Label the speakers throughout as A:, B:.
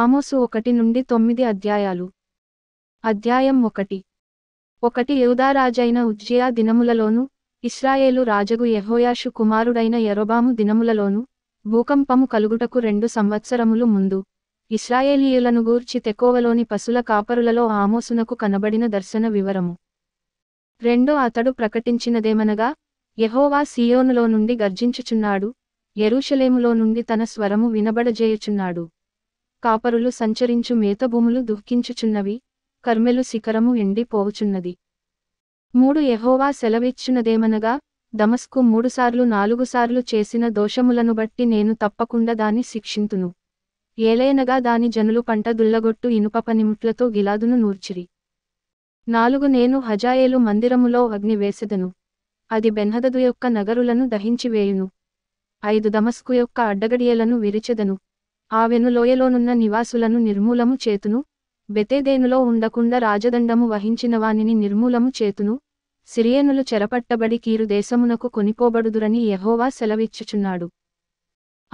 A: ఆమోసు ఒకటి నుండి తొమ్మిది అధ్యాయాలు అధ్యాయం ఒకటి ఒకటి యూదారాజైన ఉజ్జయా దినములలోను ఇస్రాయేలు రాజగు యహోయాషు కుమారుడైన ఎరోబాము దినములలోను భూకంపము కలుగుటకు రెండు సంవత్సరములు ముందు ఇస్రాయేలీయులను గూర్చి తెకోవలోని పశుల కాపరులలో ఆమోసునకు కనబడిన దర్శన వివరము రెండో అతడు ప్రకటించినదేమనగా యహోవా సియోనులో నుండి గర్జించుచున్నాడు ఎరూషలేములో నుండి తన స్వరము వినబడజేయుచున్నాడు కాపరులు సంచరించు మేతభూములు దుఃఖించుచున్నవి కర్మెలు శిఖరము ఎండిపోవుచున్నది మూడు ఎహోవా సెలవిచ్చునదేమనగా దమస్కు మూడుసార్లు నాలుగుసార్లు చేసిన దోషములను బట్టి నేను తప్పకుండా దాన్ని శిక్షింతును ఏలైనగా దాని జనులు పంట దుల్లగొట్టు ఇనుప పనిముట్లతో గిలాదును నూర్చిరి నాలుగు నేను హజాయేలు మందిరములో అగ్ని వేసెదను అది బెన్హదదు యొక్క నగరులను దహించివేయును ఐదు దమస్కు యొక్క అడ్డగడియలను విరిచెదను ఆ వెనులోయలోనున్న నివాసులను నిర్మూలము చేతును బెతేదేనులో ఉండకుండా రాజదండము వహించిన నిర్మూలము చేతును సిరియనులు చెరపట్టబడి కీరు దేశమునకు కొనిపోబడుదురని యహోవా సెలవిచ్చుచున్నాడు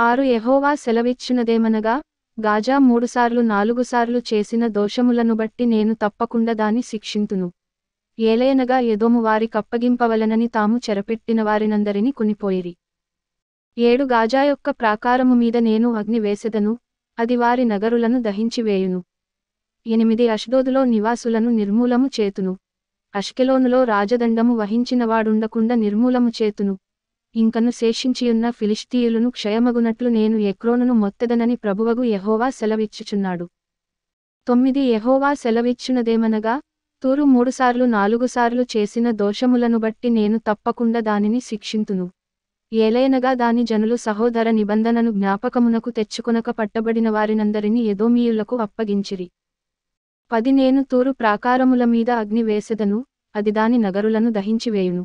A: ఆరు యహోవా సెలవిచ్చినదేమనగా గాజా మూడుసార్లు నాలుగుసార్లు చేసిన దోషములను బట్టి నేను తప్పకుండా దాని శిక్షింతును ఏలయనగా ఎదోము వారి కప్పగింపవలనని తాము చెరపెట్టిన వారినందరినీ కొనిపోయిరి ఏడు గాజా యొక్క ప్రాకారము మీద నేను అగ్ని వేసెదను అది వారి నగరులను దహించివేయును ఎనిమిది అష్డోదులో నివాసులను నిర్మూలము చేతును అష్కెలోనులో రాజదండము వహించినవాడుండకుండా నిర్మూలము చేతును ఇంకను శేషించియున్న ఫిలిస్తీయులను క్షయమగునట్లు నేను ఎక్రోనును మొత్తదనని ప్రభువగు యహోవా సెలవిచ్చుచున్నాడు తొమ్మిది యహోవా సెలవిచ్చునదేమనగా తూరు మూడుసార్లు నాలుగుసార్లు చేసిన దోషములను బట్టి నేను తప్పకుండా దానిని శిక్షింతును ఏలయనగా దాని జనులు సహోదర నిబంధనను జ్ఞాపకమునకు తెచ్చుకొనక పట్టబడిన వారినందరినీ ఎదోమీయులకు అప్పగించిరి పది నేను తూరు ప్రాకారముల మీద అగ్ని వేసెదను అది దాని నగరులను దహించివేయును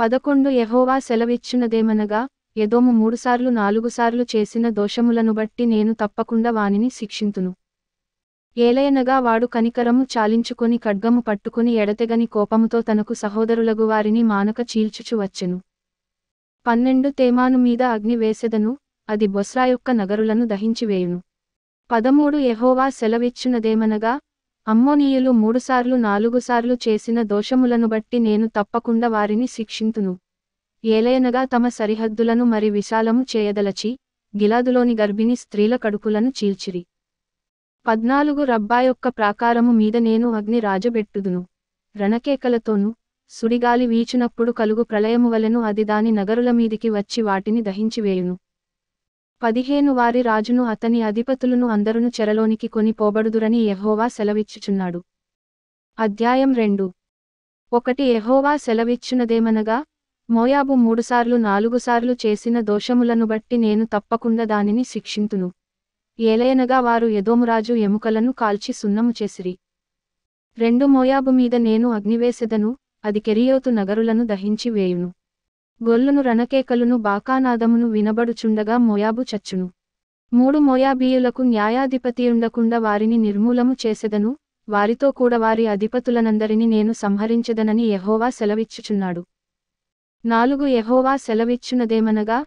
A: పదకొండు యహోవా సెలవిచ్చునదేమనగా ఎదోము మూడుసార్లు నాలుగుసార్లు చేసిన దోషములను బట్టి నేను తప్పకుండా వానిని శిక్షింతును ఏలయనగా వాడు కనికరము చాలించుకొని ఖడ్గము పట్టుకుని ఎడతెగని కోపముతో తనకు సహోదరులగు వారిని మానక చీల్చుచు వచ్చెను పన్నెండు తేమాను మీద అగ్ని వేసెదను అది బొస్రా యొక్క నగరులను దహించివేయును పదమూడు ఎహోవా సెలవిచ్చునదేమనగా అమ్మోనీయులు మూడుసార్లు నాలుగుసార్లు చేసిన దోషములను బట్టి నేను తప్పకుండా వారిని శిక్షింతును ఏలయనగా తమ సరిహద్దులను మరి విశాలము చేయదలచి గిలాదులోని గర్భిణి స్త్రీల కడుపులను చీల్చిరి పద్నాలుగు రబ్బా యొక్క ప్రాకారము మీద నేను అగ్ని రాజబెట్టుదును రణకేకలతోనూ సుడిగాలి వీచినప్పుడు కలుగు ప్రళయము వలెను అది దాని నగరుల మీదికి వచ్చి వాటిని దహించివేయును పదిహేను వారి రాజును అతని అధిపతులను అందరును చెరలోనికి కొని పోబడుదురని యహోవా సెలవిచ్చుచున్నాడు అధ్యాయం రెండు ఒకటి యహోవా సెలవిచ్చునదేమనగా మోయాబు మూడుసార్లు నాలుగుసార్లు చేసిన దోషములను బట్టి నేను తప్పకుండా దానిని శిక్షింతును ఏలయనగా వారు యదోమురాజు ఎముకలను కాల్చి సున్నము చేసిరి రెండు మోయాబు మీద నేను అగ్నివేసెదను అది కెరియోతు నగరులను దహించి వేయును గొల్లును రణకేకలును బాకానాదమును వినబడుచుండగా మోయాబు చచ్చును మూడు మోయాబీయులకు న్యాయాధిపతియుండకుండా వారిని నిర్మూలము చేసెదను వారితో కూడా వారి అధిపతులనందరినీ నేను సంహరించదనని యహోవా సెలవిచ్చుచున్నాడు నాలుగు యహోవా సెలవిచ్చునదేమనగా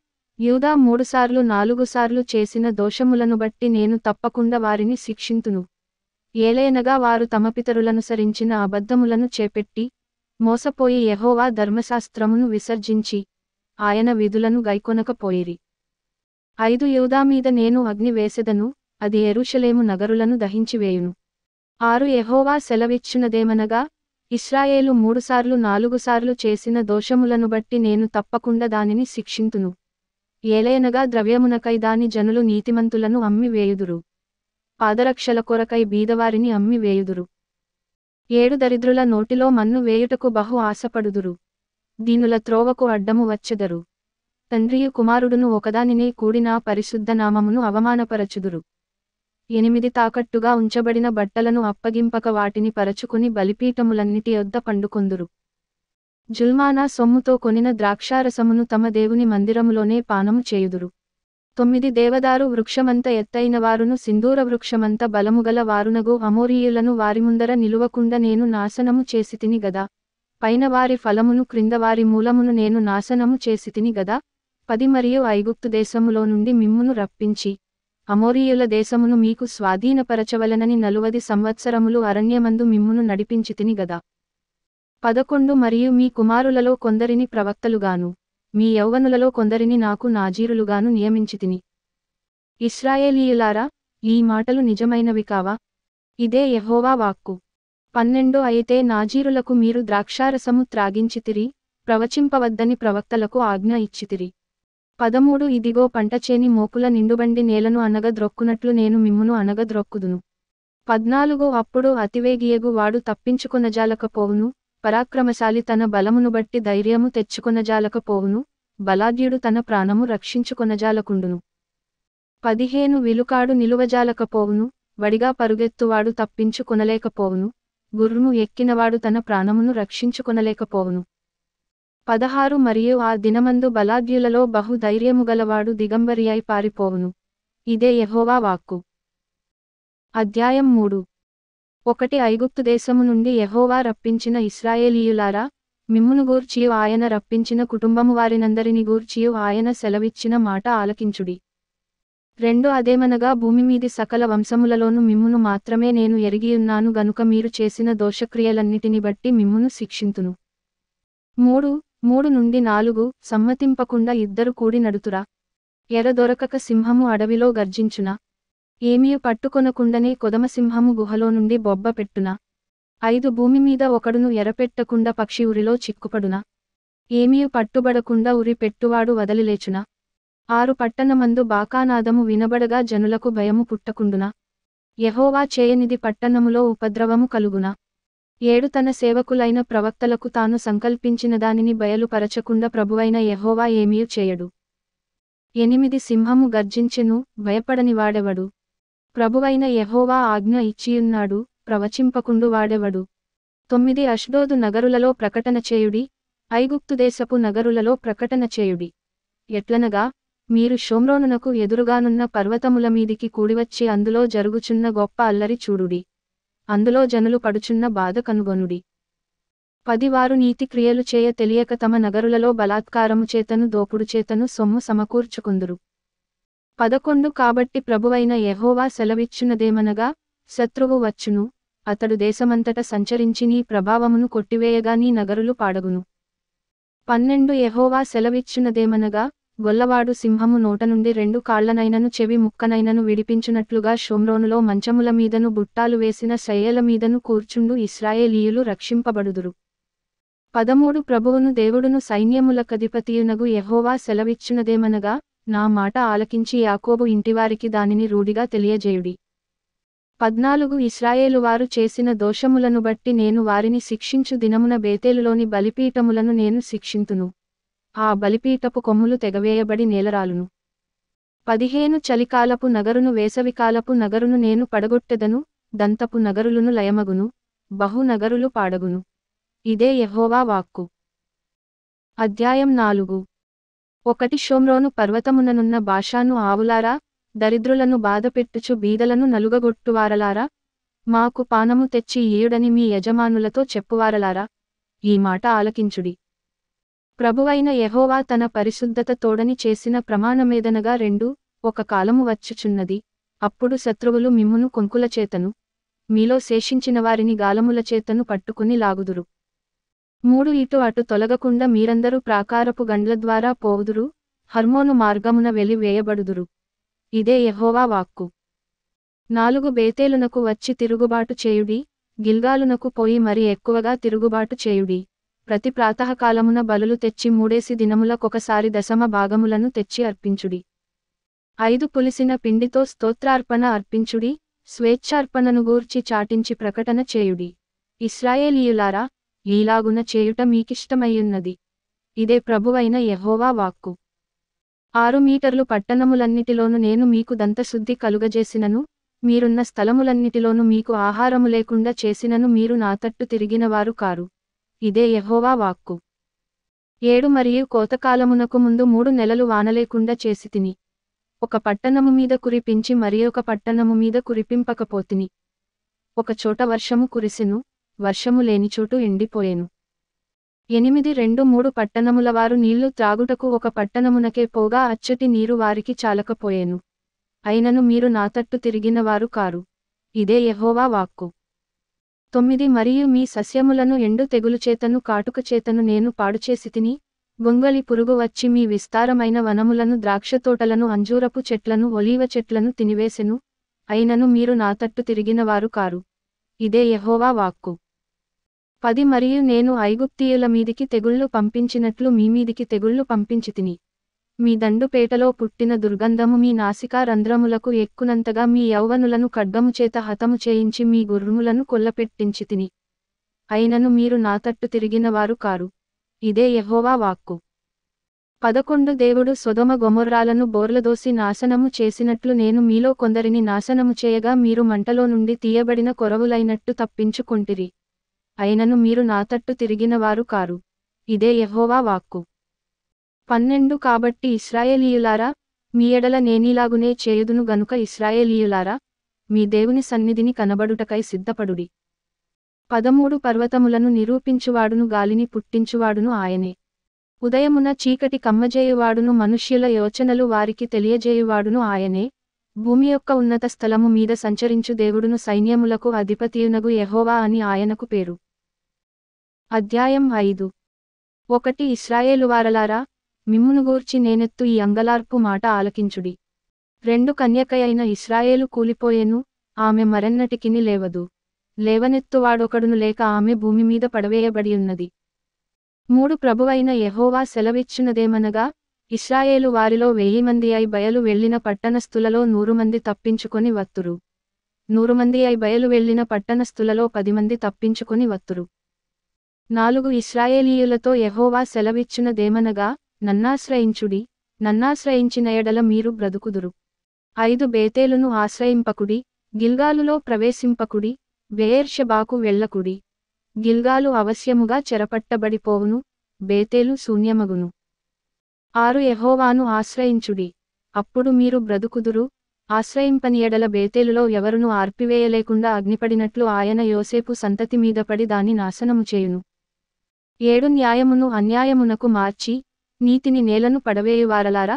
A: యూదా మూడుసార్లు నాలుగుసార్లు చేసిన దోషములను బట్టి నేను తప్పకుండా వారిని శిక్షింతును ఏలైనగా వారు తమ పితరులనుసరించిన అబద్ధములను చేపెట్టి మోసపోయి యహోవా ధర్మశాస్త్రమును విసర్జించి ఆయన విధులను గైకొనకపోయిరి ఐదు యూదా మీద నేను అగ్ని వేసెదను అది ఎరుషలేము నగరులను దహించివేయును ఆరు యహోవా సెలవిచ్చునదేమనగా ఇస్రాయేలు మూడుసార్లు నాలుగుసార్లు చేసిన దోషములను బట్టి నేను తప్పకుండా దానిని శిక్షింతును ఏలయనగా ద్రవ్యమునకై దాని జనులు నీతిమంతులను అమ్మివేయుదురు పాదరక్షల కొరకై బీదవారిని అమ్మివేయుదురు ఏడు దరిద్రుల నోటిలో మన్ను వేయుటకు బహు ఆశపడుదురు దీనుల త్రోవకు అడ్డము వచ్చెదరు తండ్రియు కుమారుడును ఒకదానినే కూడిన పరిశుద్ధ నామమును అవమానపరచుదురు ఎనిమిది తాకట్టుగా ఉంచబడిన బట్టలను అప్పగింపక వాటిని పరచుకుని బలిపీఠములన్నిటి యొద్ద పండుకొందురు జుల్మానా సొమ్ముతో కొనిన ద్రాక్షారసమును తమ దేవుని మందిరములోనే పానము చేయుదురు తొమ్మిది దేవదారు వృక్షమంత ఎత్తైన వారును సింధూర వృక్షమంత బలముగల వారునగు అమోరీయులను వారి ముందర నిలువకుండా నేను నాశనము చేసితిని గదా పైన వారి ఫలమును క్రింద వారి మూలమును నేను నాశనము చేసితిని గదా పది మరియు ఐగుప్తు దేశములో నుండి మిమ్మును రప్పించి అమోరీయుల దేశమును మీకు స్వాధీనపరచవలనని నలువది సంవత్సరములు అరణ్యమందు మిమ్మును నడిపించితిని గదా పదకొండు మరియు మీ కుమారులలో కొందరిని ప్రవక్తలుగాను మీ యౌవనులలో కొందరిని నాకు నాజీరులుగాను నియమించితిని ఇస్రాయేలీయులారా ఈ మాటలు నిజమైనవి కావా ఇదే యహోవా వాక్కు పన్నెండు అయితే నాజీరులకు మీరు ద్రాక్షారసము త్రాగించితిరి ప్రవచింపవద్దని ప్రవక్తలకు ఆజ్ఞ ఇచ్చితిరి పదమూడు ఇదిగో పంటచేని మోపుల నిండుబండి నేలను అనగద్రొక్కునట్లు నేను మిమ్మును అనగద్రొక్కుదును పద్నాలుగో అప్పుడు అతివేగియగు వాడు తప్పించుకునజాలకపోవును పరాక్రమశాలి తన బలమును బట్టి ధైర్యము తెచ్చుకొనజాలకపోవును బలాఢ్యుడు తన ప్రాణము రక్షించుకొనజాలకుండును పదిహేను విలుకాడు నిలువజాలకపోవును వడిగా పరుగెత్తువాడు తప్పించుకొనలేకపోవును గుర్రును ఎక్కినవాడు తన ప్రాణమును రక్షించుకొనలేకపోవును పదహారు మరియు ఆ దినమందు బలాఢ్యులలో బహుధైర్యము గలవాడు దిగంబరియై పారిపోవును ఇదే యహోవా వాక్కు అధ్యాయం మూడు ఒకటి ఐగుప్తు దేశము నుండి యహోవా రప్పించిన ఇస్రాయేలీయులారా మిమ్మును గూర్చియు ఆయన రప్పించిన కుటుంబము వారినందరిని గూర్చియు ఆయన సెలవిచ్చిన మాట ఆలకించుడి రెండు అదేమనగా భూమి మీది సకల వంశములలోను మిమ్మును మాత్రమే నేను ఎరిగియున్నాను గనుక మీరు చేసిన దోషక్రియలన్నిటిని బట్టి మిమ్మును శిక్షింతును మూడు మూడు నుండి నాలుగు సమ్మతింపకుండా ఇద్దరు కూడి నడుతురా ఎర దొరకక సింహము అడవిలో గర్జించునా ఏమీ పట్టుకొనకుండనే కొదమసింహము గుహలో నుండి బొబ్బ పెట్టున ఐదు భూమిమీద ఒకడును ఎరపెట్టకుండా పక్షి ఉరిలో చిక్కుపడున ఏమీ పట్టుబడకుండా ఉరి పెట్టువాడు వదలిలేచున ఆరు పట్టణమందు బాకానాదము వినబడగా జనులకు భయము పుట్టకుండున యహోవా చేయనిది పట్టణములో ఉపద్రవము కలుగున ఏడు తన సేవకులైన ప్రవక్తలకు తాను సంకల్పించిన దానిని బయలుపరచకుండా ప్రభువైన యహోవా ఏమీ చేయడు ఎనిమిది సింహము గర్జించెను భయపడనివాడెవడు ప్రభువైన యహోవా ఆజ్ఞ ఇచ్చియున్నాడు ప్రవచింపకుండు వాడెవడు తొమ్మిది అష్డోదు నగరులలో ప్రకటన చేయుడి ఐగుప్తుదేశపు నగరులలో ప్రకటన చేయుడి ఎట్లనగా మీరు షోమ్రోనునకు ఎదురుగానున్న పర్వతముల మీదికి కూడివచ్చి అందులో జరుగుచున్న గొప్ప అల్లరి చూడుడి అందులో జనులు పడుచున్న బాధ కనుగొనుడి పదివారు నీతి క్రియలు చేయ తెలియక తమ నగరులలో బలాత్కారము చేతను దోపుడు చేతను సొమ్ము సమకూర్చుకుందురు పదకొండు కాబట్టి ప్రభువైన యహోవా సెలవిచ్చునదేమనగా శత్రువు వచ్చును అతడు దేశమంతట సంచరించి నీ ప్రభావమును కొట్టివేయగా నీ నగరులు పాడగును పన్నెండు యహోవా సెలవిచ్చునదేమనగా గొల్లవాడు సింహము నోట నుండి రెండు కాళ్లనైనను చెవి ముక్కనైనను విడిపించునట్లుగా షోమ్రోనులో మంచముల మీదను బుట్టాలు వేసిన శయ్యల మీదను కూర్చుండు ఇస్రాయేలీయులు రక్షింపబడుదురు పదమూడు ప్రభువును దేవుడును సైన్యములకధిపతియునగు యహోవా సెలవిచ్చునదేమనగా నా మాట ఆలకించి యాకోబు ఇంటివారికి దానిని రూఢిగా తెలియజేయుడి పద్నాలుగు ఇస్రాయేలు వారు చేసిన దోషములను బట్టి నేను వారిని శిక్షించు దినమున బేతేలులోని బలిపీఠములను నేను శిక్షింతును ఆ బలిపీఠపు కొమ్ములు తెగవేయబడి నేలరాలును పదిహేను చలికాలపు నగరును వేసవికాలపు నగరును నేను పడగొట్టెదను దంతపు నగరులను లయమగును బహు నగరులు పాడగును ఇదే యహోవా వాక్కు అధ్యాయం నాలుగు ఒకటి షోమ్రోను పర్వతముననున్న భాషాను ఆవులారా దరిద్రులను బాధపెట్టుచు బీదలను నలుగగొట్టువారలారా మాకు పానము తెచ్చి ఏయుడని మీ యజమానులతో చెప్పువారలారా ఈ మాట ఆలకించుడి ప్రభువైన యహోవా తన పరిశుద్ధత తోడని చేసిన ప్రమాణమేదనగా రెండు ఒక కాలము వచ్చుచున్నది అప్పుడు శత్రువులు మిమ్మును కొంకులచేతను మీలో శేషించిన వారిని గాలములచేతను పట్టుకుని లాగుదురు మూడు ఇటు అటు తొలగకుండా మీరందరూ ప్రాకారపు గండ్ల ద్వారా పోవుదురు హర్మోను మార్గమున వెలి వేయబడుదురు ఇదే యహోవా వాక్కు నాలుగు బేతేలునకు వచ్చి తిరుగుబాటు చేయుడి గిల్గాలునకు పోయి మరి ఎక్కువగా తిరుగుబాటు చేయుడి ప్రతి ప్రాతకాలమున బలులు తెచ్చి మూడేసి దినములకొకసారి దశమ భాగములను తెచ్చి అర్పించుడి ఐదు పులిసిన పిండితో స్తోత్రార్పణ అర్పించుడి స్వేచ్ఛార్పణను గూర్చి చాటించి ప్రకటన చేయుడి ఇస్రాయేలీయులారా ఈలాగున చేయుట మీకిష్టమయ్యున్నది ఇదే ప్రభువైన యహోవా వాక్కు ఆరు మీటర్లు పట్టణములన్నిటిలోను నేను మీకు దంతశుద్ధి కలుగజేసినను మీరున్న స్థలములన్నిటిలోను మీకు ఆహారము లేకుండా చేసినను మీరు నా తట్టు తిరిగినవారు కారు ఇదే యహోవా వాక్కు ఏడు మరియు కోతకాలమునకు ముందు మూడు నెలలు వానలేకుండా చేసి తిని ఒక పట్టణము మీద కురిపించి మరి ఒక పట్టణము మీద కురిపింపకపోతిని ఒక చోట వర్షము కురిసెను వర్షము లేనిచోటు ఎండిపోయేను ఎనిమిది రెండు మూడు పట్టణములవారు నీళ్లు త్రాగుటకు ఒక పట్టణమునకే పోగా అచ్చటి నీరు వారికి చాలకపోయేను అయినను మీరు నా తట్టు తిరిగినవారు కారు ఇదే యహోవా వాక్కు తొమ్మిది మరియు మీ సస్యములను ఎండు తెగులుచేతను కాటుకచేతను నేను పాడుచేసి తిని బొంగలి పురుగు వచ్చి మీ విస్తారమైన వనములను ద్రాక్ష తోటలను అంజూరపు చెట్లను ఒలీవ చెట్లను తినివేసెను అయినను మీరు నా తట్టు తిరిగినవారు కారు ఇదే యహోవా వాక్కు పది మరియు నేను ఐగుప్తీయుల మీదికి తెగుళ్ళు పంపించినట్లు మీమీదికి తెగుళ్ళు పంపించితిని మీ దండుపేటలో పుట్టిన దుర్గంధము మీ నాసికా రంధ్రములకు ఎక్కునంతగా మీ యౌవనులను ఖడ్గము చేత హతము చేయించి మీ గుర్రములను తిని అయినను మీరు నా తట్టు తిరిగిన వారు కారు ఇదే యహోవా వాక్కు పదకొండు దేవుడు సొదమ గొమొర్రాలను బోర్లదోసి నాశనము చేసినట్లు నేను మీలో కొందరిని నాశనము చేయగా మీరు మంటలో నుండి తీయబడిన కొరవులైనట్టు తప్పించుకుంటిరి అయినను మీరు నాతట్టు తిరిగినవారు కారు ఇదే యహోవా వాక్కు పన్నెండు కాబట్టి ఇస్రాయేలీయులారా మీ ఎడల నేనిలాగునే చేయుదును గనుక ఇస్రాయేలీయులారా మీ దేవుని సన్నిధిని కనబడుటకై సిద్ధపడుడి పదమూడు పర్వతములను నిరూపించువాడును గాలిని పుట్టించువాడును ఆయనే ఉదయమున చీకటి కమ్మజేయువాడును మనుష్యుల యోచనలు వారికి తెలియజేయువాడును ఆయనే భూమి యొక్క ఉన్నత స్థలము మీద సంచరించు దేవుడును సైన్యములకు అధిపతియునగు యహోవా అని ఆయనకు పేరు అధ్యాయం ఐదు ఒకటి ఇస్రాయేలువారలారా మిమ్మును గూర్చి నేనెత్తు ఈ అంగలార్పు మాట ఆలకించుడి రెండు కన్యకయైన ఇస్రాయేలు కూలిపోయేను ఆమె మరెన్నటికిని లేవదు లేవనెత్తువాడొకడును లేక ఆమె భూమి మీద పడవేయబడి ఉన్నది మూడు ప్రభువైన యహోవా సెలవిచ్చినదేమనగా ఇస్రాయేలు వారిలో వెయ్యి మంది అయి బయలు వెళ్లిన పట్టణస్థులలో నూరు మంది తప్పించుకొని వత్తురు నూరు మంది అయి బయలు వెళ్లిన పట్టణస్థులలో పది మంది తప్పించుకొని వత్తురు నాలుగు ఇస్రాయేలీయులతో యహోవా దేమనగా నన్నాశ్రయించుడి నన్నాశ్రయించిన ఎడల మీరు బ్రతుకుదురు ఐదు బేతేలును ఆశ్రయింపకుడి గిల్గాలులో ప్రవేశింపకుడి బేయర్షబాకు వెళ్ళకుడి గిల్గాలు అవశ్యముగా చెరపట్టబడిపోవును బేతేలు శూన్యమగును ఆరు యహోవాను ఆశ్రయించుడి అప్పుడు మీరు బ్రతుకుదురు ఆశ్రయింపని ఎడల బేతేలులో ఎవరును ఆర్పివేయలేకుండా అగ్నిపడినట్లు ఆయన యోసేపు సంతతి మీద పడి దాన్ని నాశనము చేయును ఏడు న్యాయమును అన్యాయమునకు మార్చి నీతిని నేలను పడవేయువారలారా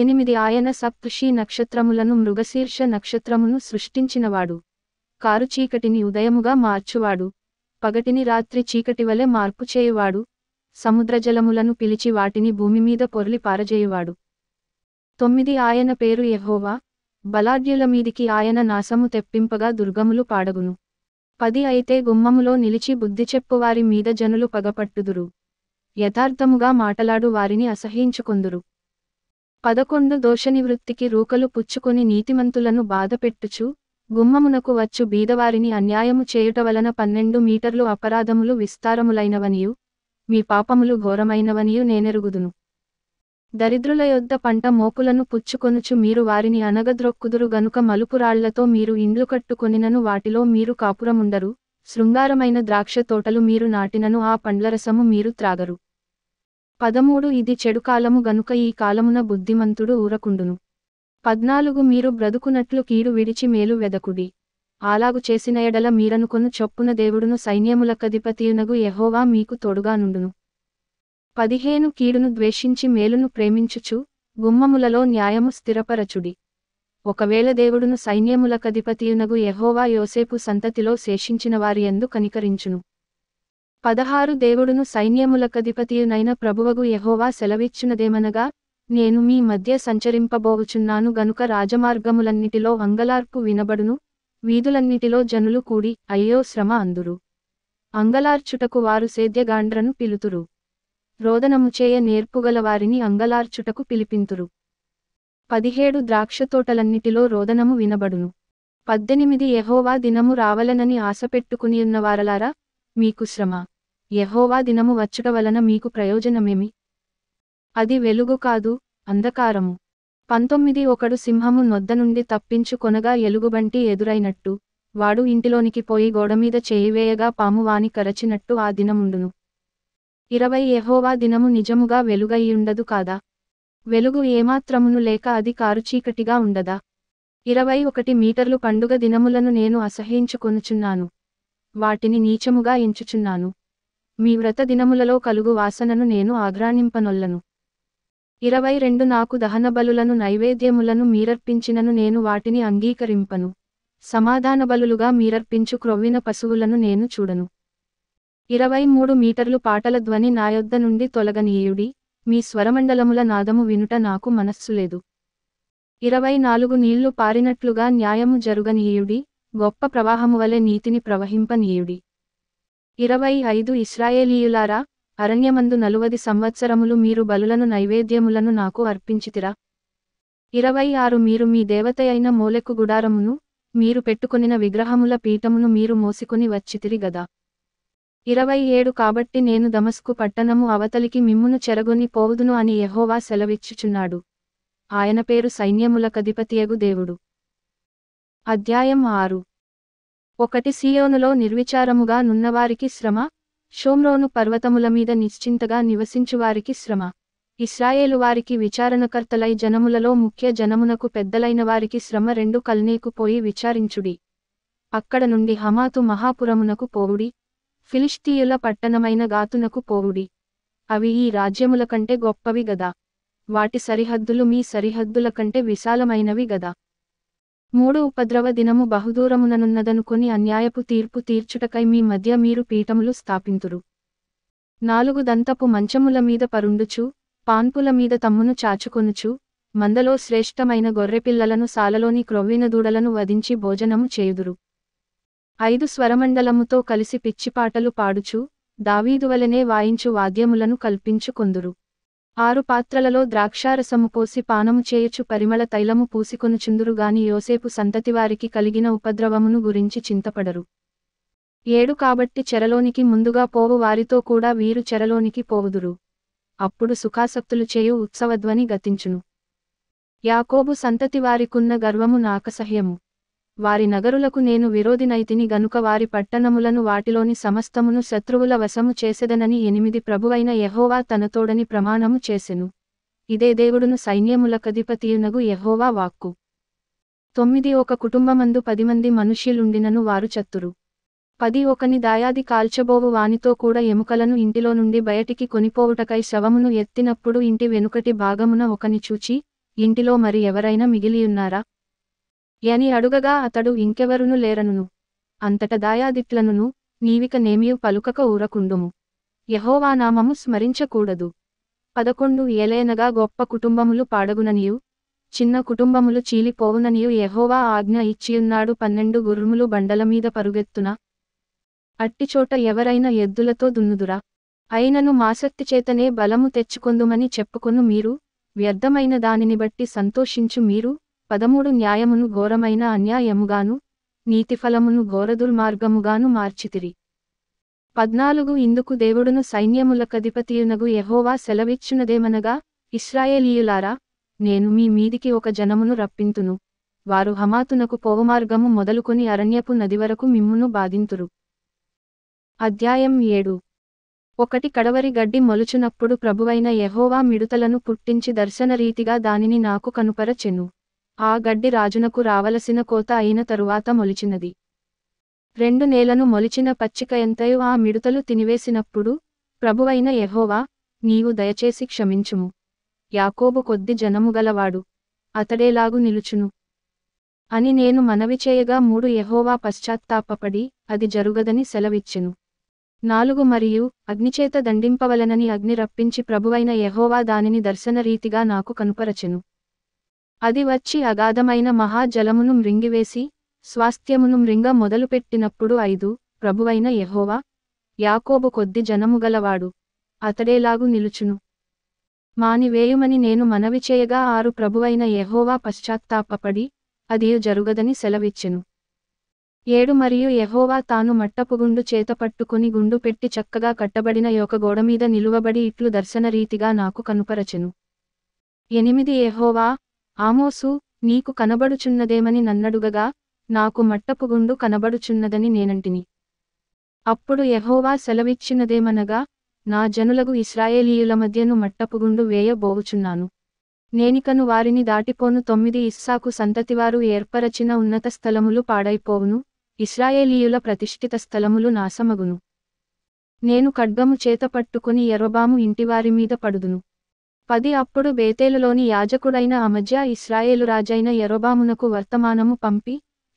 A: ఎనిమిది ఆయన సప్తృషి నక్షత్రములను మృగశీర్ష నక్షత్రమును సృష్టించినవాడు కారు చీకటిని ఉదయముగా మార్చువాడు పగటిని రాత్రి చీకటి వలె మార్పు చేయువాడు సముద్రజలములను పిలిచి వాటిని భూమిమీద పొరలి పారజేయువాడు తొమ్మిది ఆయన పేరు ఎహోవా బలాఢ్యుల మీదికి ఆయన నాశము తెప్పింపగా దుర్గములు పాడగును పది అయితే గుమ్మములో నిలిచి వారి మీద జనులు పగపట్టుదురు యథార్థముగా మాటలాడు వారిని అసహించుకుందురు పదకొండు దోషనివృత్తికి రూకలు పుచ్చుకుని నీతిమంతులను బాధపెట్టుచు గుమ్మమునకు వచ్చు బీదవారిని అన్యాయము చేయుట వలన పన్నెండు మీటర్లు అపరాధములు విస్తారములైనవనియు మీ పాపములు ఘోరమైనవనియు నేనెరుగుదును దరిద్రుల యొద్ద పంట మోకులను పుచ్చుకొనుచు మీరు వారిని అనగద్రొక్కుదురు గనుక మలుపురాళ్లతో మీరు ఇండ్లు కట్టుకొనినను వాటిలో మీరు కాపురముండరు శృంగారమైన ద్రాక్ష తోటలు మీరు నాటినను ఆ పండ్లరసము మీరు త్రాగరు పదమూడు ఇది చెడు కాలము గనుక ఈ కాలమున బుద్ధిమంతుడు ఊరకుండును పద్నాలుగు మీరు బ్రతుకునట్లు కీడు విడిచి మేలు వెదకుడి అలాగు చేసిన ఎడల మీరనుకొను చొప్పున దేవుడును సైన్యములకధిపతియునగు యహోవా మీకు తోడుగా నుండును పదిహేను కీడును ద్వేషించి మేలును ప్రేమించుచు గుమ్మములలో న్యాయము స్థిరపరచుడి ఒకవేళ దేవుడును సైన్యములకధిపతియునగు యహోవా యోసేపు సంతతిలో శేషించిన వారి ఎందు కనికరించును పదహారు దేవుడును సైన్యములకధిపతియునైన ప్రభువగు యహోవా సెలవిచ్చినదేమనగా నేను మీ మధ్య సంచరింపబోవుచున్నాను గనుక రాజమార్గములన్నిటిలో అంగలార్పు వినబడును వీధులన్నిటిలో జనులు కూడి అయ్యో శ్రమ అందురు అంగలార్చుటకు వారు సేద్యగాండ్రను పిలుతురు రోదనముచేయ నేర్పుగలవారిని అంగలార్చుటకు పిలిపింతురు పదిహేడు ద్రాక్షతోటలన్నిటిలో రోదనము వినబడును పద్దెనిమిది యహోవా దినము రావలనని ఆశపెట్టుకునియున్నవారలారా మీకు శ్రమ యహోవా దినము వచ్చట వలన మీకు ప్రయోజనమేమి అది వెలుగు కాదు అంధకారము పంతొమ్మిది ఒకడు సింహము నొద్ద నుండి తప్పించుకొనగా ఎలుగుబంటి ఎదురైనట్టు వాడు ఇంటిలోనికి పోయి గోడమీద చేయివేయగా పాము వాని కరచినట్టు ఆ దినముండును ఇరవై ఎహోవా దినము నిజముగా వెలుగయ్యుండదు కాదా వెలుగు ఏమాత్రమును లేక అది కారుచీకటిగా ఉండదా ఇరవై ఒకటి మీటర్లు పండుగ దినములను నేను అసహ్యించుకొనుచున్నాను వాటిని నీచముగా ఎంచుచున్నాను మీ వ్రత దినములలో కలుగు వాసనను నేను ఆగ్రాణింపనొల్లను ఇరవై రెండు నాకు దహన బలులను నైవేద్యములను మీరర్పించినను నేను వాటిని అంగీకరింపను సమాధాన బలులుగా మీరర్పించు క్రొవ్విన పశువులను నేను చూడను ఇరవై మూడు మీటర్లు పాటల ధ్వని నాయొద్ద నుండి తొలగనీయుడి మీ స్వరమండలముల నాదము వినుట నాకు మనస్సు లేదు ఇరవై నాలుగు నీళ్లు పారినట్లుగా న్యాయము జరుగనీయుడి గొప్ప ప్రవాహము వలె నీతిని ప్రవహింపనీయుడి ఇరవై ఐదు ఇస్రాయేలీయులారా అరణ్యమందు నలువది సంవత్సరములు మీరు బలులను నైవేద్యములను నాకు అర్పించితిరా ఇరవై ఆరు మీరు మీ దేవత అయిన మూలెక్కు గుడారమును మీరు పెట్టుకునిన విగ్రహముల పీఠమును మీరు మోసుకుని వచ్చితిరి గదా ఇరవై ఏడు కాబట్టి నేను దమస్కు పట్టణము అవతలికి మిమ్మును చెరగొని పోవుదును అని యహోవా సెలవిచ్చుచున్నాడు ఆయన పేరు సైన్యముల కధిపతియగు దేవుడు అధ్యాయం ఆరు ఒకటి సియోనులో నిర్విచారముగా నున్నవారికి శ్రమ షోమ్రోను పర్వతముల మీద నిశ్చింతగా నివసించువారికి శ్రమ ఇస్రాయేలు వారికి విచారణకర్తలై జనములలో ముఖ్య జనమునకు పెద్దలైన వారికి శ్రమ రెండు కల్నేకు పోయి విచారించుడి అక్కడ నుండి హమాతు మహాపురమునకు పోవుడి ఫిలిష్తీయుల పట్టణమైన గాతునకు పోవుడి అవి ఈ రాజ్యముల కంటే గొప్పవి గదా వాటి సరిహద్దులు మీ సరిహద్దుల కంటే విశాలమైనవి గదా మూడు ఉపద్రవ దినము బహుదూరముననున్నదనుకొని అన్యాయపు తీర్పు తీర్చుటకై మీ మధ్య మీరు పీఠములు స్థాపింతురు నాలుగు దంతపు మంచముల మీద పరుండుచు పాన్పుల మీద తమ్మును చాచుకొనుచు మందలో శ్రేష్టమైన గొర్రెపిల్లలను సాలలోని క్రొవ్విన దూడలను వధించి భోజనము చేయుదురు ఐదు స్వరమండలముతో కలిసి పిచ్చిపాటలు పాడుచు దావీదువలనే వాయించు వాద్యములను కల్పించుకొందురు ఆరు పాత్రలలో ద్రాక్షారసము పోసి పానము చేయచు పరిమళ తైలము పూసికొనుచుందురుగాని యోసేపు సంతతివారికి కలిగిన ఉపద్రవమును గురించి చింతపడరు ఏడు కాబట్టి చెరలోనికి ముందుగా పోవు వారితో కూడా వీరు చెరలోనికి పోవుదురు అప్పుడు సుఖాసక్తులు చేయు ఉత్సవధ్వని గతించును యాకోబు సంతతివారికున్న గర్వము నాకసహ్యము వారి నగరులకు నేను విరోధినైతిని గనుక వారి పట్టణములను వాటిలోని సమస్తమును శత్రువుల వశము చేసెదనని ఎనిమిది ప్రభువైన యహోవా తనతోడని ప్రమాణము చేసెను ఇదే దేవుడును సైన్యములకధిపతియునగు యహోవా వాక్కు తొమ్మిది ఒక కుటుంబమందు పది మంది మనుష్యులుండినను వారు చత్తురు పది ఒకని దాయాది కాల్చబోవు వానితో కూడా ఎముకలను ఇంటిలో నుండి బయటికి కొనిపోవుటకై శవమును ఎత్తినప్పుడు ఇంటి వెనుకటి భాగమున ఒకని చూచి ఇంటిలో మరి ఎవరైనా మిగిలియున్నారా యని అడుగగా అతడు ఇంకెవరును లేరనును అంతట దాయాదిట్లనును నీవిక నేమియు పలుకక ఊరకుండుము యహోవానామము స్మరించకూడదు పదకొండు ఏలేనగా గొప్ప కుటుంబములు పాడగుననియు చిన్న కుటుంబములు చీలిపోవుననియు యహోవా ఆజ్ఞ ఇచ్చియున్నాడు పన్నెండు గుర్రుములు బండలమీద పరుగెత్తున అట్టిచోట ఎవరైనా ఎద్దులతో దున్నుదురా అయినను మాసక్తి చేతనే బలము తెచ్చుకొందుమని చెప్పుకొను మీరు వ్యర్థమైన దానిని బట్టి సంతోషించు మీరు పదమూడు న్యాయమును ఘోరమైన అన్యాయముగాను నీతిఫలమును ఘోరదుర్మార్గముగాను మార్చితిరి పద్నాలుగు ఇందుకు దేవుడును సైన్యములకధిపతియునగు యహోవా సెలవిచ్చునదేమనగా ఇస్రాయేలీయులారా నేను మీ మీదికి ఒక జనమును రప్పింతును వారు హమాతునకు పోవమార్గము మొదలుకొని అరణ్యపు నది వరకు మిమ్మును బాధింతురు అధ్యాయం ఏడు ఒకటి కడవరి గడ్డి మొలుచునప్పుడు ప్రభువైన యహోవా మిడుతలను పుట్టించి దర్శనరీతిగా దానిని నాకు కనుపరచెను ఆ గడ్డి రాజునకు రావలసిన కోత అయిన తరువాత మొలిచినది రెండు నేలను మొలిచిన పచ్చిక ఎంతయు ఆ మిడుతలు తినివేసినప్పుడు ప్రభువైన యహోవా నీవు దయచేసి క్షమించుము యాకోబు కొద్ది జనముగలవాడు అతడేలాగు నిలుచును అని నేను మనవి చేయగా మూడు యహోవా పశ్చాత్తాపపడి అది జరుగదని సెలవిచ్చెను నాలుగు మరియు అగ్నిచేత దండింపవలనని అగ్ని రప్పించి ప్రభువైన యహోవా దానిని దర్శనరీతిగా నాకు కనుపరచెను అది వచ్చి అగాధమైన మహాజలమును మృంగివేసి స్వాస్థ్యమును మృంగ మొదలుపెట్టినప్పుడు ఐదు ప్రభువైన యహోవా యాకోబు కొద్ది జనముగలవాడు అతడేలాగు నిలుచును మానివేయుమని నేను మనవి చేయగా ఆరు ప్రభువైన యహోవా పశ్చాత్తాపపడి అది జరుగదని సెలవిచ్చెను ఏడు మరియు యహోవా తాను మట్టపు గుండు చేతపట్టుకుని గుండు పెట్టి చక్కగా కట్టబడిన యొక్క గోడమీద నిలువబడి ఇట్లు దర్శనరీతిగా నాకు కనుపరచెను ఎనిమిది యహోవా ఆమోసు నీకు కనబడుచున్నదేమని నన్నడుగగా నాకు మట్టపుగుండు కనబడుచున్నదని నేనంటిని అప్పుడు యహోవా సెలవిచ్చినదేమనగా నా జనులకు ఇస్రాయేలీయుల మధ్యను మట్టపుగుండు వేయబోవుచున్నాను నేనికను వారిని దాటిపోను తొమ్మిది ఇస్సాకు సంతతివారు ఏర్పరచిన ఉన్నత స్థలములు పాడైపోవును ఇస్రాయేలీయుల ప్రతిష్ఠిత స్థలములు నాశమగును నేను ఖడ్గము చేత పట్టుకుని ఎర్రబాము ఇంటివారి మీద పడుదును పది అప్పుడు బేతేలులోని యాజకుడైన అమజ్య ఇస్రాయేలు రాజైన యరోబామునకు వర్తమానము పంపి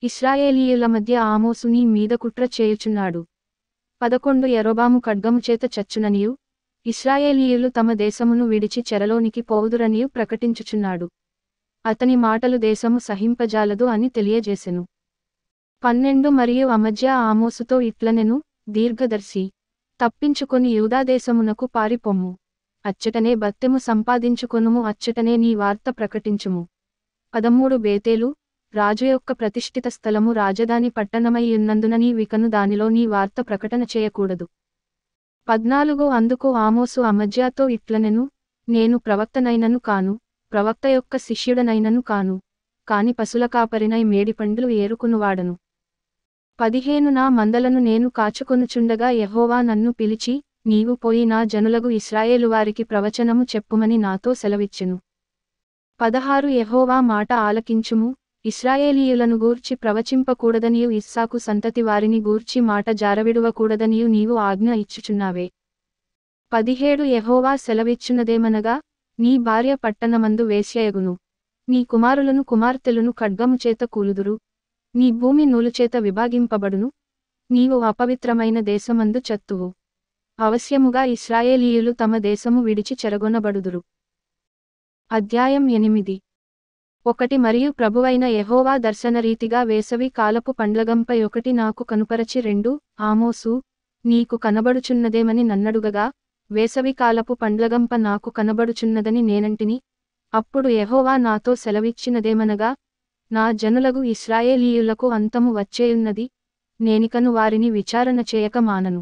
A: ఇస్రాయేలీయుల మధ్య ఆమోసుని మీద కుట్ర చేయుచున్నాడు పదకొండు యరోబాము ఖడ్గము చేత చచ్చుననియు ఇస్రాయేలీయులు తమ దేశమును విడిచి చెరలోనికి పోవుదురనియు ప్రకటించుచున్నాడు అతని మాటలు దేశము సహింపజాలదు అని తెలియజేసెను పన్నెండు మరియు అమజ్య ఆమోసుతో ఇట్లనెను దీర్ఘదర్శి తప్పించుకొని యూదాదేశమునకు పారిపొమ్ము అచ్చటనే బత్తెము సంపాదించుకొనుము అచ్చటనే నీ వార్త ప్రకటించుము పదమూడు బేతేలు రాజు యొక్క ప్రతిష్ఠిత స్థలము రాజధాని పట్టణమై ఉన్నందున నీ వికను దానిలో నీ వార్త ప్రకటన చేయకూడదు పద్నాలుగు అందుకు ఆమోసు అమజ్యాతో ఇట్లనెను నేను ప్రవక్తనైనను కాను ప్రవక్త యొక్క శిష్యుడనైనను కాను కాని పశుల కాపరినై పండ్లు ఏరుకునువాడను పదిహేను నా మందలను నేను కాచుకొనుచుండగా యహోవా నన్ను పిలిచి నీవు పోయి నా జనులగు ఇస్రాయేలు వారికి ప్రవచనము చెప్పుమని నాతో సెలవిచ్చెను పదహారు యహోవా మాట ఆలకించుము ఇస్రాయేలీయులను గూర్చి ప్రవచింపకూడదనియు ఇస్సాకు సంతతి వారిని గూర్చి మాట జారవిడువకూడదనియు నీవు ఆజ్ఞ ఇచ్చుచున్నావే పదిహేడు యహోవా సెలవిచ్చున్నదేమనగా నీ భార్య పట్టణమందు వేశ్యయగును నీ కుమారులను కుమార్తెలను ఖడ్గము చేత కూలుదురు నీ భూమి నూలుచేత విభాగింపబడును నీవు అపవిత్రమైన దేశమందు చత్తువు అవశ్యముగా ఇస్రాయేలీయులు తమ దేశము విడిచి చెరగొనబడుదురు అధ్యాయం ఎనిమిది ఒకటి మరియు ప్రభువైన యహోవా దర్శనరీతిగా వేసవి కాలపు పండ్లగంపై ఒకటి నాకు కనుపరచి రెండు ఆమోసు నీకు కనబడుచున్నదేమని నన్నడుగగా వేసవి కాలపు పండ్లగంప నాకు కనబడుచున్నదని నేనంటిని అప్పుడు యహోవా నాతో సెలవిచ్చినదేమనగా నా జనులగు ఇస్రాయేలీయులకు అంతము వచ్చేయున్నది నేనికను వారిని విచారణ చేయక మానను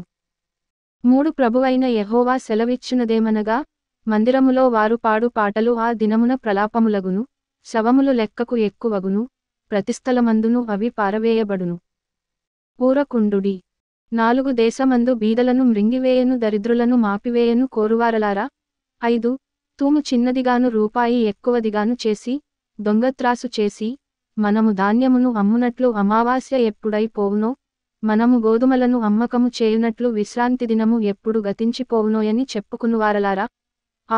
A: మూడు ప్రభువైన యహోవా సెలవిచ్చునదేమనగా మందిరములో వారు పాడు పాటలు ఆ దినమున ప్రలాపములగును శవములు లెక్కకు ఎక్కువగును ప్రతిస్థలమందును అవి పారవేయబడును పూరకుండుడి నాలుగు దేశమందు బీదలను మృంగివేయను దరిద్రులను మాపివేయను కోరువారలారా ఐదు తూము చిన్నదిగాను రూపాయి ఎక్కువదిగాను చేసి దొంగత్రాసు చేసి మనము ధాన్యమును అమ్మునట్లు అమావాస్య ఎప్పుడైపోవునో మనము గోధుమలను అమ్మకము చేయునట్లు విశ్రాంతి దినము ఎప్పుడు గతించిపోవునోయని చెప్పుకునువారలారా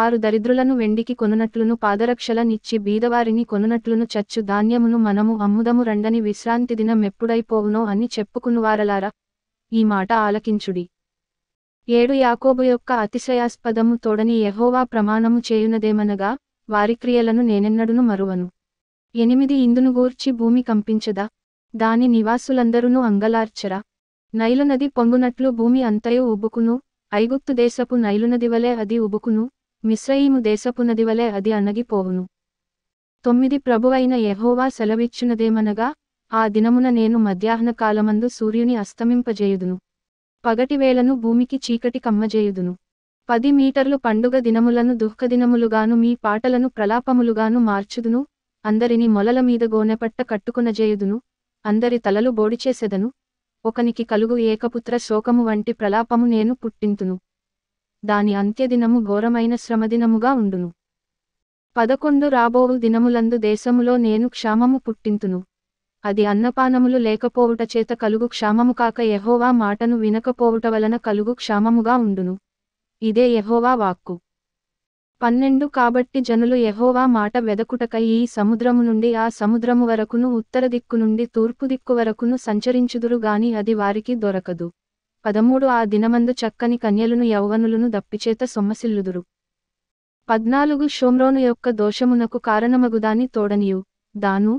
A: ఆరు దరిద్రులను వెండికి కొనునట్లును పాదరక్షలనిచ్చి బీదవారిని కొనునట్లును చచ్చు ధాన్యమును మనము అమ్ముదము రండని విశ్రాంతి దినం ఎప్పుడైపోవునో అని చెప్పుకునువారలారా ఈ మాట ఆలకించుడి ఏడు యాకోబు యొక్క అతిశయాస్పదము తోడని యహోవా ప్రమాణము చేయునదేమనగా వారి క్రియలను నేనెన్నడును మరువను ఎనిమిది ఇందును గూర్చి భూమి కంపించదా దాని నివాసులందరును అంగలార్చరా నైలునది పొంగునట్లు భూమి అంతయు ఉబుకును ఐగుప్తు దేశపు వలె అది ఉబుకును మిశ్రయీము దేశపు వలె అది అనగిపోవును తొమ్మిది ప్రభువైన యహోవా సెలవిచ్చునదేమనగా ఆ దినమున నేను మధ్యాహ్న కాలమందు సూర్యుని అస్తమింపజేయుదును పగటివేళను భూమికి చీకటి కమ్మజేయుదును పది మీటర్లు పండుగ దినములను దుఃఖదినములుగాను మీ పాటలను ప్రలాపములుగాను మార్చుదును అందరిని మొలల మీద గోనెపట్ట కట్టుకునజేయుదును అందరి తలలు బోడిచేసెదను ఒకనికి కలుగు ఏకపుత్ర శోకము వంటి ప్రలాపము నేను పుట్టింతును దాని అంత్యదినము ఘోరమైన శ్రమదినముగా ఉండును పదకొండు రాబోవు దినములందు దేశములో నేను క్షామము పుట్టింతును అది అన్నపానములు లేకపోవుట చేత కలుగు క్షామము కాక యహోవా మాటను వినకపోవుట వలన కలుగు క్షామముగా ఉండును ఇదే యహోవా వాక్కు పన్నెండు కాబట్టి జనులు ఎహోవా మాట వెదకుటకై ఈ సముద్రము నుండి ఆ సముద్రము వరకును ఉత్తర దిక్కు నుండి తూర్పు దిక్కు వరకును సంచరించుదురు గాని అది వారికి దొరకదు పదమూడు ఆ దినమందు చక్కని కన్యలను యౌవనులను దప్పిచేత సొమ్మసిల్లుదురు పద్నాలుగు షోమ్రోను యొక్క దోషమునకు కారణమగుదాని తోడనియు దాను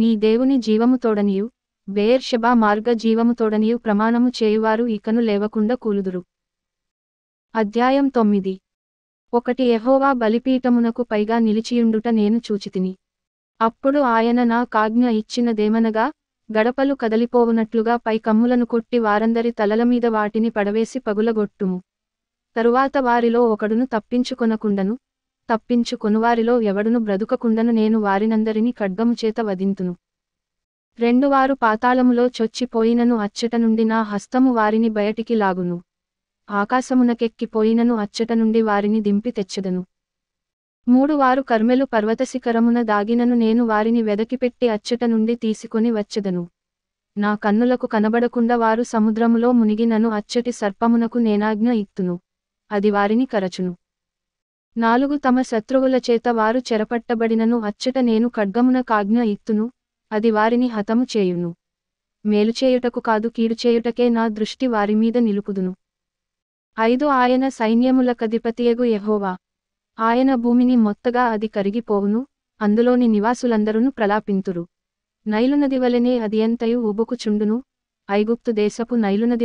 A: నీ దేవుని జీవము తోడనియు బేర్ షబా మార్గ జీవము తోడనియు ప్రమాణము చేయువారు ఇకను లేవకుండా కూలుదురు అధ్యాయం తొమ్మిది ఒకటి ఎహోవా బలిపీఠమునకు పైగా నిలిచియుండుట నేను చూచితిని అప్పుడు ఆయన నా కాజ్ఞ ఇచ్చినదేమనగా గడపలు కదలిపోవునట్లుగా పై కమ్ములను కొట్టి వారందరి తలలమీద వాటిని పడవేసి పగులగొట్టుము తరువాత వారిలో ఒకడును తప్పించుకొనకుండను తప్పించుకొనువారిలో ఎవడును బ్రతుకకుండను నేను వారినందరినీ ఖడ్గము చేత వధింతును రెండు వారు పాతాళములో చొచ్చిపోయినను అచ్చట నుండి నా హస్తము వారిని బయటికి లాగును ఆకాశమునకెక్కిపోయినను అచ్చట నుండి వారిని దింపి తెచ్చదను మూడు వారు కర్మెలు పర్వత శిఖరమున దాగినను నేను వారిని వెదకిపెట్టి అచ్చట నుండి తీసుకొని వచ్చదను నా కన్నులకు కనబడకుండా వారు సముద్రములో మునిగినను అచ్చటి సర్పమునకు నేనాజ్ఞ ఇత్తును అది వారిని కరచును నాలుగు తమ శత్రువుల చేత వారు చెరపట్టబడినను అచ్చట నేను ఖడ్గమున కాజ్ఞ ఇత్తును అది వారిని హతము చేయును మేలుచేయుటకు కాదు కీడుచేయుటకే నా దృష్టి వారిమీద నిలుపుదును ఐదు ఆయన సైన్యములకధిపతియగు ఎహోవా ఆయన భూమిని మొత్తగా అది కరిగిపోవును అందులోని నివాసులందరూ ప్రలాపింతురు వలనే అది ఎంతయు ఉబుకుచుండును ఐగుప్తు దేశపు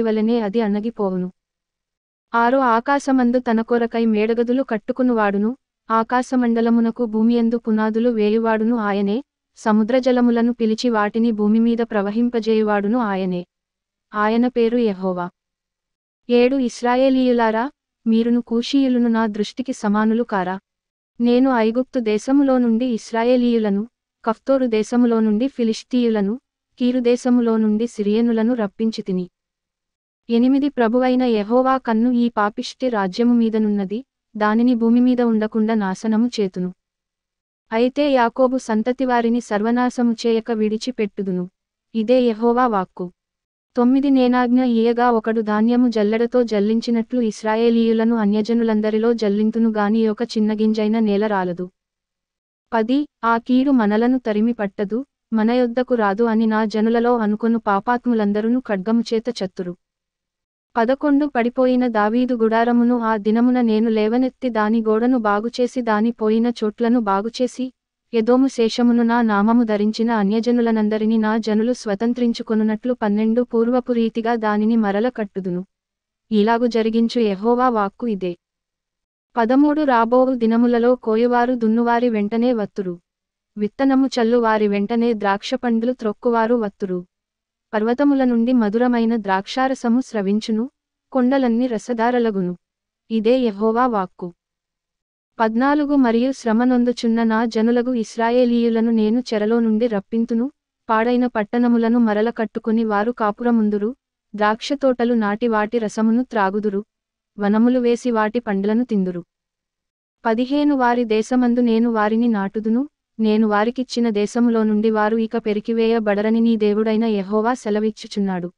A: వలనే అది అణగిపోవును ఆరు ఆకాశమందు తన కొరకై మేడగదులు కట్టుకునువాడును ఆకాశమండలమునకు భూమియందు పునాదులు వేయువాడును ఆయనే సముద్రజలములను పిలిచి వాటిని భూమిమీద ప్రవహింపజేయువాడును ఆయనే ఆయన పేరు యహోవా ఏడు ఇస్రాయేలీయులారా మీరును కూషీయులను నా దృష్టికి సమానులు కారా నేను ఐగుప్తు దేశములో నుండి ఇస్రాయేలీయులను కఫ్తోరు దేశములో నుండి ఫిలిస్తీయులను కీరు దేశములో నుండి సిరియనులను రప్పించి తిని ఎనిమిది ప్రభువైన యహోవా కన్ను ఈ పాపిష్టి రాజ్యము మీదనున్నది దానిని భూమి మీద ఉండకుండా నాశనము చేతును అయితే యాకోబు సంతతివారిని సర్వనాశము చేయక విడిచిపెట్టుదును ఇదే యహోవా వాక్కు తొమ్మిది నేనాజ్ఞ ఈయగా ఒకడు ధాన్యము జల్లెడతో జల్లించినట్లు ఇస్రాయేలీయులను అన్యజనులందరిలో జల్లింతును గాని ఒక చిన్నగింజైన నేల రాలదు పది ఆ కీడు మనలను తరిమి పట్టదు మన యొద్దకు రాదు అని నా జనులలో అనుకును పాపాత్ములందరూ ఖడ్గము చేత చత్తురు పదకొండు పడిపోయిన దావీదు గుడారమును ఆ దినమున నేను లేవనెత్తి దాని గోడను బాగుచేసి దాని పోయిన చోట్లను బాగుచేసి ఎదోము శేషమును నా నామము ధరించిన అన్యజనులనందరినీ నా జనులు స్వతంత్రించుకొనున్నట్లు పన్నెండు పూర్వపు రీతిగా దానిని మరల కట్టుదును ఇలాగు జరిగించు ఎహోవా వాక్కు ఇదే పదమూడు రాబోవు దినములలో కోయువారు దున్నువారి వెంటనే వత్తురు విత్తనము చల్లువారి వెంటనే ద్రాక్ష పండ్లు త్రొక్కువారు వత్తురు పర్వతముల నుండి మధురమైన ద్రాక్షారసము స్రవించును కొండలన్నీ రసధారలగును ఇదే ఎహోవా వాక్కు పద్నాలుగు మరియు శ్రమనొందుచున్న నా జనులగు ఇస్రాయేలీయులను నేను చెరలో నుండి రప్పింతును పాడైన పట్టణములను మరల కట్టుకుని వారు కాపురముందురు ద్రాక్షతోటలు నాటి వాటి రసమును త్రాగుదురు వనములు వేసి వాటి పండ్లను తిందురు పదిహేను వారి దేశమందు నేను వారిని నాటుదును నేను వారికిచ్చిన దేశములో నుండి వారు ఇక పెరికివేయబడరని నీ దేవుడైన యహోవా సెలవిచ్చుచున్నాడు